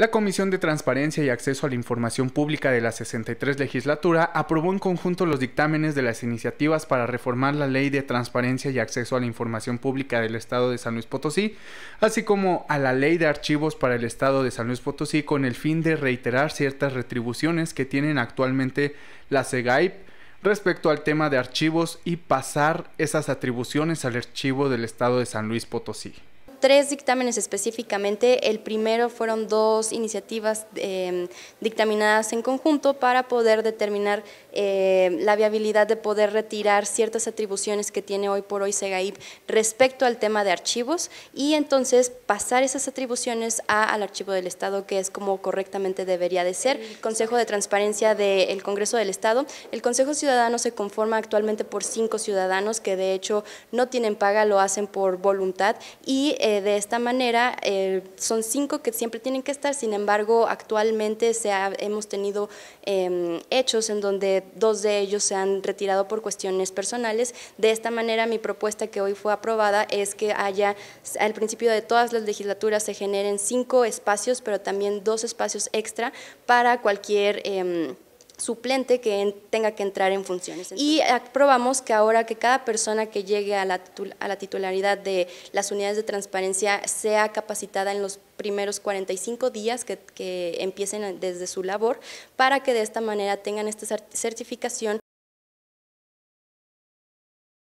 La Comisión de Transparencia y Acceso a la Información Pública de la 63 legislatura aprobó en conjunto los dictámenes de las iniciativas para reformar la Ley de Transparencia y Acceso a la Información Pública del Estado de San Luis Potosí, así como a la Ley de Archivos para el Estado de San Luis Potosí con el fin de reiterar ciertas retribuciones que tienen actualmente la SEGAIP respecto al tema de archivos y pasar esas atribuciones al archivo del Estado de San Luis Potosí tres dictámenes específicamente. El primero fueron dos iniciativas em, dictaminadas en conjunto para poder determinar eh, la viabilidad de poder retirar ciertas atribuciones que tiene hoy por hoy SEGAIP respecto al tema de archivos y entonces pasar esas atribuciones a, al archivo del Estado, que es como correctamente debería de ser. Consejo de Transparencia del Congreso del Estado. El Consejo Ciudadano se conforma actualmente por cinco ciudadanos que de hecho no tienen paga, lo hacen por voluntad y eh, de esta manera. Eh, son cinco que siempre tienen que estar, sin embargo, actualmente se hemos tenido em, hechos en donde dos de ellos se han retirado por cuestiones personales. De esta manera, mi propuesta que hoy fue aprobada es que haya, al principio de todas las legislaturas, se generen cinco espacios, pero también dos espacios extra para cualquier em, suplente que tenga que entrar en funciones. y aprobamos que ahora que cada persona que llegue a la, a la titularidad de las unidades de transparencia sea capacitada en los primeros 45 días que, que, empiecen desde su labor para que de esta manera tengan esta certificación